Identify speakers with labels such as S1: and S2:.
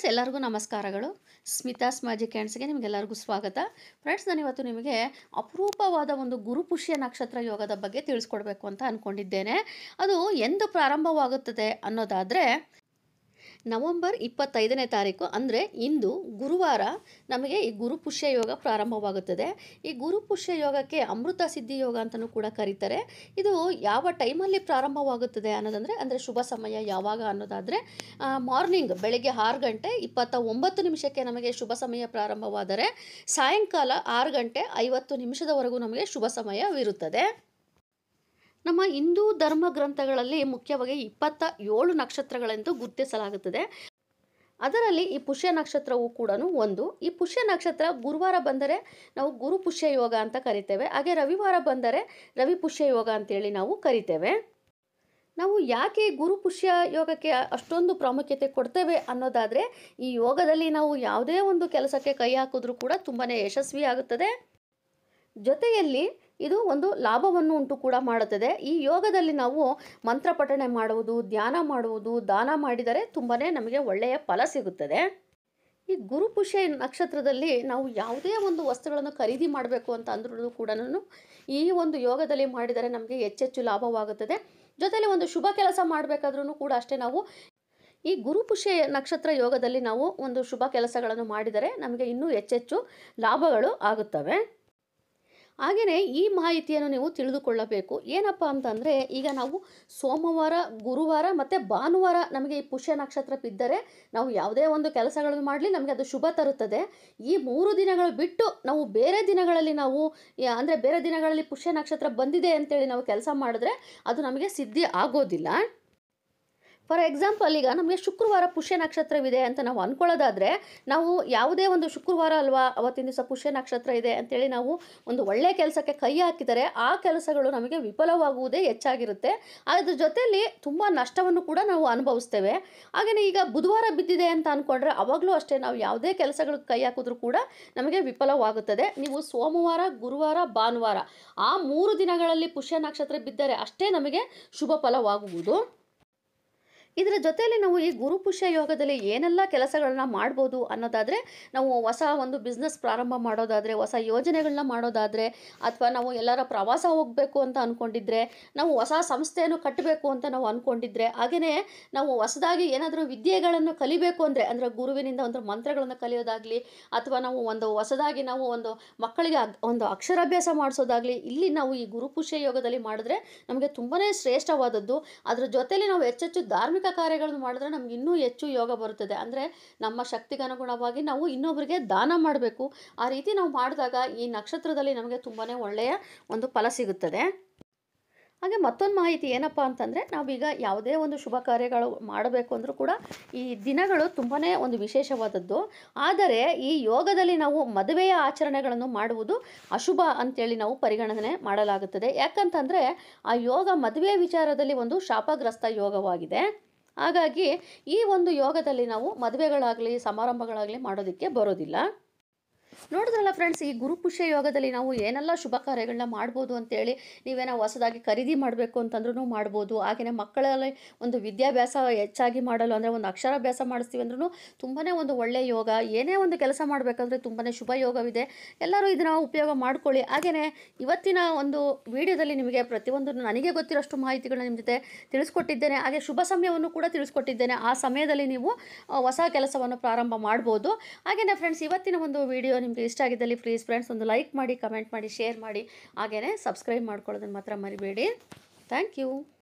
S1: friends ಎಲ್ಲರಿಗೂ ನಮಸ್ಕಾರಗಳು ಸ್ಮಿತಾಸ್ ಸ್ಮಾಜಿ ಕ್ಯಾಂಡ್ಸ್ಗೆ ನಿಮಗೆಲ್ಲರಿಗೂ ಸ್ವಾಗತ ಫ್ರೆಂಡ್ಸ್ ನಾನು ಇವತ್ತು ನಿಮಗೆ ಅಪರೂಪವಾದ ಒಂದು ಗುರುಪುಷ್ಯ ನಕ್ಷತ್ರ ಯೋಗದ ಬಗ್ಗೆ ತಿಳಿಸ್ಕೊಡ್ಬೇಕು ಅಂತ ಅಂದ್ಕೊಂಡಿದ್ದೇನೆ ಅದು ಎಂದು ಪ್ರಾರಂಭವಾಗುತ್ತದೆ ಅನ್ನೋದಾದರೆ ನವಂಬರ್ ಇಪ್ಪತ್ತೈದನೇ ತಾರೀಕು ಅಂದರೆ ಇಂದು ಗುರುವಾರ ನಮಗೆ ಈ ಗುರುಪುಷ್ಯ ಯೋಗ ಪ್ರಾರಂಭವಾಗುತ್ತದೆ ಈ ಗುರುಪುಷ್ಯ ಯೋಗಕ್ಕೆ ಅಮೃತ ಸಿದ್ಧಿ ಯೋಗ ಅಂತಲೂ ಕೂಡ ಕರೀತಾರೆ ಇದು ಯಾವ ಟೈಮಲ್ಲಿ ಪ್ರಾರಂಭವಾಗುತ್ತದೆ ಅನ್ನೋದಂದರೆ ಅಂದರೆ ಶುಭ ಸಮಯ ಯಾವಾಗ ಅನ್ನೋದಾದರೆ ಮಾರ್ನಿಂಗ್ ಬೆಳಗ್ಗೆ ಆರು ಗಂಟೆ ಇಪ್ಪತ್ತ ಒಂಬತ್ತು ನಿಮಿಷಕ್ಕೆ ನಮಗೆ ಶುಭ ಸಮಯ ಪ್ರಾರಂಭವಾದರೆ ಸಾಯಂಕಾಲ ಆರು ಗಂಟೆ ಐವತ್ತು ನಿಮಿಷದವರೆಗೂ ನಮಗೆ ಶುಭ ಸಮಯವಿರುತ್ತದೆ ನಮ್ಮ ಹಿಂದೂ ಧರ್ಮ ಗ್ರಂಥಗಳಲ್ಲಿ ಮುಖ್ಯವಾಗಿ ಇಪ್ಪತ್ತ ಏಳು ನಕ್ಷತ್ರಗಳೆಂದು ಗುರುತಿಸಲಾಗುತ್ತದೆ ಅದರಲ್ಲಿ ಈ ಪುಷ್ಯ ನಕ್ಷತ್ರವು ಕೂಡ ಒಂದು ಈ ಪುಷ್ಯ ನಕ್ಷತ್ರ ಗುರುವಾರ ಬಂದರೆ ನಾವು ಗುರು ಪುಷ್ಯ ಯೋಗ ಅಂತ ಕರಿತೇವೆ ಹಾಗೆ ರವಿವಾರ ಬಂದರೆ ರವಿ ಪುಷ್ಯ ಯೋಗ ಅಂತೇಳಿ ನಾವು ಕರಿತೇವೆ ನಾವು ಯಾಕೆ ಗುರು ಪುಷ್ಯ ಯೋಗಕ್ಕೆ ಅಷ್ಟೊಂದು ಪ್ರಾಮುಖ್ಯತೆ ಕೊಡ್ತೇವೆ ಅನ್ನೋದಾದರೆ ಈ ಯೋಗದಲ್ಲಿ ನಾವು ಯಾವುದೇ ಒಂದು ಕೆಲಸಕ್ಕೆ ಕೈ ಹಾಕಿದ್ರೂ ಕೂಡ ತುಂಬಾ ಯಶಸ್ವಿ ಆಗುತ್ತದೆ ಜೊತೆಯಲ್ಲಿ ಇದು ಒಂದು ಲಾಭವನ್ನು ಉಂಟು ಕೂಡ ಮಾಡುತ್ತದೆ ಈ ಯೋಗದಲ್ಲಿ ನಾವು ಮಂತ್ರ ಪಠಣೆ ಮಾಡುವುದು ಧ್ಯಾನ ಮಾಡುವುದು ದಾನ ಮಾಡಿದರೆ ತುಂಬಾ ನಮಗೆ ಒಳ್ಳೆಯ ಫಲ ಸಿಗುತ್ತದೆ ಈ ಗುರುಪುಷೆ ನಕ್ಷತ್ರದಲ್ಲಿ ನಾವು ಯಾವುದೇ ಒಂದು ವಸ್ತುಗಳನ್ನು ಖರೀದಿ ಮಾಡಬೇಕು ಅಂತ ಅಂದ್ರೂ ಕೂಡ ಈ ಒಂದು ಯೋಗದಲ್ಲಿ ಮಾಡಿದರೆ ನಮಗೆ ಹೆಚ್ಚೆಚ್ಚು ಲಾಭವಾಗುತ್ತದೆ ಜೊತೆಯಲ್ಲಿ ಒಂದು ಶುಭ ಕೆಲಸ ಮಾಡಬೇಕಾದ್ರೂ ಕೂಡ ಅಷ್ಟೇ ನಾವು ಈ ಗುರುಪುಷೆ ನಕ್ಷತ್ರ ಯೋಗದಲ್ಲಿ ನಾವು ಒಂದು ಶುಭ ಕೆಲಸಗಳನ್ನು ಮಾಡಿದರೆ ನಮಗೆ ಇನ್ನೂ ಹೆಚ್ಚೆಚ್ಚು ಲಾಭಗಳು ಆಗುತ್ತವೆ ಹಾಗೆಯೇ ಈ ಮಾಹಿತಿಯನ್ನು ನೀವು ತಿಳಿದುಕೊಳ್ಳಬೇಕು ಏನಪ್ಪ ಅಂತಂದರೆ ಈಗ ನಾವು ಸೋಮವಾರ ಗುರುವಾರ ಮತ್ತು ಭಾನುವಾರ ನಮಗೆ ಈ ಪುಷ್ಯ ನಕ್ಷತ್ರ ಬಿದ್ದರೆ ನಾವು ಯಾವುದೇ ಒಂದು ಕೆಲಸಗಳನ್ನು ಮಾಡಲಿ ನಮಗೆ ಅದು ಶುಭ ತರುತ್ತದೆ ಈ ಮೂರು ದಿನಗಳು ಬಿಟ್ಟು ನಾವು ಬೇರೆ ದಿನಗಳಲ್ಲಿ ನಾವು ಅಂದರೆ ಬೇರೆ ದಿನಗಳಲ್ಲಿ ಪುಷ್ಯ ನಕ್ಷತ್ರ ಬಂದಿದೆ ಅಂತೇಳಿ ನಾವು ಕೆಲಸ ಮಾಡಿದ್ರೆ ಅದು ನಮಗೆ ಸಿದ್ಧಿ ಆಗೋದಿಲ್ಲ ಫಾರ್ ಎಕ್ಸಾಂಪಲ್ ಈಗ ನಮಗೆ ಶುಕ್ರವಾರ ಪುಷ್ಯ ನಕ್ಷತ್ರವಿದೆ ಅಂತ ನಾವು ಅಂದ್ಕೊಳ್ಳೋದಾದರೆ ನಾವು ಯಾವುದೇ ಒಂದು ಶುಕ್ರವಾರ ಅಲ್ವಾ ಅವತ್ತಿನ ದಿವಸ ಪುಷ್ಯ ನಕ್ಷತ್ರ ಇದೆ ಅಂತೇಳಿ ನಾವು ಒಂದು ಒಳ್ಳೆಯ ಕೆಲಸಕ್ಕೆ ಕೈ ಹಾಕಿದರೆ ಆ ಕೆಲಸಗಳು ನಮಗೆ ವಿಫಲವಾಗುವುದೇ ಹೆಚ್ಚಾಗಿರುತ್ತೆ ಅದ್ರ ಜೊತೆಯಲ್ಲಿ ತುಂಬ ನಷ್ಟವನ್ನು ಕೂಡ ನಾವು ಅನುಭವಿಸ್ತೇವೆ ಹಾಗೆಯೇ ಈಗ ಬುಧವಾರ ಬಿದ್ದಿದೆ ಅಂತ ಅಂದ್ಕೊಂಡ್ರೆ ಅವಾಗಲೂ ಅಷ್ಟೇ ನಾವು ಯಾವುದೇ ಕೆಲಸಗಳಿಗೆ ಕೈ ಹಾಕಿದ್ರೂ ಕೂಡ ನಮಗೆ ವಿಫಲವಾಗುತ್ತದೆ ನೀವು ಸೋಮವಾರ ಗುರುವಾರ ಭಾನುವಾರ ಆ ಮೂರು ದಿನಗಳಲ್ಲಿ ಪುಷ್ಯ ನಕ್ಷತ್ರ ಬಿದ್ದರೆ ಅಷ್ಟೇ ನಮಗೆ ಶುಭ ಫಲವಾಗುವುದು ಇದರ ಜೊತೆಯಲ್ಲಿ ನಾವು ಈ ಗುರುಪುಷ್ಯ ಯೋಗದಲ್ಲಿ ಏನೆಲ್ಲ ಕೆಲಸಗಳನ್ನ ಮಾಡ್ಬೋದು ಅನ್ನೋದಾದರೆ ನಾವು ಹೊಸ ಒಂದು ಬಿಸ್ನೆಸ್ ಪ್ರಾರಂಭ ಮಾಡೋದಾದರೆ ಹೊಸ ಯೋಜನೆಗಳನ್ನ ಮಾಡೋದಾದರೆ ಅಥವಾ ನಾವು ಎಲ್ಲರ ಪ್ರವಾಸ ಹೋಗಬೇಕು ಅಂತ ಅಂದ್ಕೊಂಡಿದ್ರೆ ನಾವು ಹೊಸ ಸಂಸ್ಥೆಯನ್ನು ಕಟ್ಟಬೇಕು ಅಂತ ನಾವು ಅಂದ್ಕೊಂಡಿದ್ರೆ ಹಾಗೆಯೇ ನಾವು ಹೊಸದಾಗಿ ಏನಾದರೂ ವಿದ್ಯೆಗಳನ್ನು ಕಲಿಬೇಕು ಅಂದರೆ ಅಂದರೆ ಗುರುವಿನಿಂದ ಒಂದು ಮಂತ್ರಗಳನ್ನು ಕಲಿಯೋದಾಗಲಿ ಅಥವಾ ನಾವು ಒಂದು ಹೊಸದಾಗಿ ನಾವು ಒಂದು ಮಕ್ಕಳಿಗೆ ಒಂದು ಅಕ್ಷರಾಭ್ಯಾಸ ಮಾಡಿಸೋದಾಗಲಿ ಇಲ್ಲಿ ನಾವು ಈ ಗುರುಪುಷ್ಯ ಯೋಗದಲ್ಲಿ ಮಾಡಿದ್ರೆ ನಮಗೆ ತುಂಬಾ ಶ್ರೇಷ್ಠವಾದದ್ದು ಅದರ ಜೊತೆಯಲ್ಲಿ ನಾವು ಹೆಚ್ಚೆಚ್ಚು ಧಾರ್ಮಿಕ ಧಾರ್ಮಿಕ ಕಾರ್ಯಗಳನ್ನು ಮಾಡಿದ್ರೆ ನಮ್ಗೆ ಇನ್ನೂ ಹೆಚ್ಚು ಯೋಗ ಬರುತ್ತದೆ ಅಂದರೆ ನಮ್ಮ ಶಕ್ತಿಗೆ ಅನುಗುಣವಾಗಿ ನಾವು ಇನ್ನೊಬ್ಬರಿಗೆ ದಾನ ಮಾಡಬೇಕು ಆ ರೀತಿ ನಾವು ಮಾಡಿದಾಗ ಈ ನಕ್ಷತ್ರದಲ್ಲಿ ನಮಗೆ ತುಂಬಾ ಒಳ್ಳೆಯ ಒಂದು ಫಲ ಸಿಗುತ್ತದೆ ಹಾಗೆ ಮತ್ತೊಂದು ಮಾಹಿತಿ ಏನಪ್ಪ ಅಂತಂದರೆ ನಾವೀಗ ಯಾವುದೇ ಒಂದು ಶುಭ ಕಾರ್ಯಗಳು ಮಾಡಬೇಕು ಅಂದರೂ ಕೂಡ ಈ ದಿನಗಳು ತುಂಬಾ ಒಂದು ವಿಶೇಷವಾದದ್ದು ಆದರೆ ಈ ಯೋಗದಲ್ಲಿ ನಾವು ಮದುವೆಯ ಆಚರಣೆಗಳನ್ನು ಮಾಡುವುದು ಅಶುಭ ಅಂತೇಳಿ ನಾವು ಪರಿಗಣನೆ ಮಾಡಲಾಗುತ್ತದೆ ಯಾಕಂತಂದರೆ ಆ ಯೋಗ ಮದುವೆ ವಿಚಾರದಲ್ಲಿ ಒಂದು ಶಾಪಗ್ರಸ್ತ ಯೋಗವಾಗಿದೆ ಹಾಗಾಗಿ ಈ ಒಂದು ಯೋಗದಲ್ಲಿ ನಾವು ಮದುವೆಗಳಾಗಲಿ ಸಮಾರಂಭಗಳಾಗಲಿ ಮಾಡೋದಕ್ಕೆ ಬರೋದಿಲ್ಲ ನೋಡಿದ್ರಲ್ಲ ಫ್ರೆಂಡ್ಸ್ ಈ ಗುರುಪುಷ್ಯ ಯೋಗದಲ್ಲಿ ನಾವು ಏನೆಲ್ಲ ಶುಭ ಕಾರ್ಯಗಳನ್ನ ಮಾಡ್ಬೋದು ಅಂತೇಳಿ ನೀವೇನೋ ಹೊಸದಾಗಿ ಖರೀದಿ ಮಾಡಬೇಕು ಅಂತಂದ್ರೂ ಮಾಡ್ಬೋದು ಹಾಗೆಯೇ ಮಕ್ಕಳಲ್ಲಿ ಒಂದು ವಿದ್ಯಾಭ್ಯಾಸ ಹೆಚ್ಚಾಗಿ ಮಾಡಲು ಅಂದರೆ ಒಂದು ಅಕ್ಷರಾಭ್ಯಾಸ ಮಾಡಿಸ್ತೀವಿ ಅಂದ್ರೂ ತುಂಬಾ ಒಂದು ಒಳ್ಳೆಯ ಯೋಗ ಏನೇ ಒಂದು ಕೆಲಸ ಮಾಡಬೇಕಂದ್ರೆ ತುಂಬಾ ಶುಭ ಯೋಗವಿದೆ ಎಲ್ಲರೂ ಇದನ್ನು ಉಪಯೋಗ ಮಾಡ್ಕೊಳ್ಳಿ ಹಾಗೆಯೇ ಇವತ್ತಿನ ಒಂದು ವಿಡಿಯೋದಲ್ಲಿ ನಿಮಗೆ ಪ್ರತಿಯೊಂದು ನನಗೆ ಗೊತ್ತಿರೋಷ್ಟು ಮಾಹಿತಿಗಳನ್ನ ನಿಮ್ಮ ಜೊತೆ ತಿಳಿಸ್ಕೊಟ್ಟಿದ್ದೇನೆ ಹಾಗೆ ಶುಭ ಸಮಯವನ್ನು ಕೂಡ ತಿಳಿಸ್ಕೊಟ್ಟಿದ್ದೇನೆ ಆ ಸಮಯದಲ್ಲಿ ನೀವು ಹೊಸ ಕೆಲಸವನ್ನು ಪ್ರಾರಂಭ ಮಾಡ್ಬೋದು ಹಾಗೆಯೇ ಫ್ರೆಂಡ್ಸ್ ಇವತ್ತಿನ ಒಂದು ವಿಡಿಯೋ ನಿಮಗೆ ಇಷ್ಟ ಆಗಿದ್ದಲ್ಲಿ ಪ್ಲೀಸ್ ಫ್ರೆಂಡ್ಸ್ ಒಂದು ಲೈಕ್ ಮಾಡಿ ಕಮೆಂಟ್ ಮಾಡಿ ಶೇರ್ ಮಾಡಿ ಹಾಗೆಯೇ ಸಬ್ಸ್ಕ್ರೈಬ್ ಮಾಡ್ಕೊಳ್ಳೋದನ್ನು ಮಾತ್ರ ಮರಿಬೇಡಿ ಥ್ಯಾಂಕ್ ಯು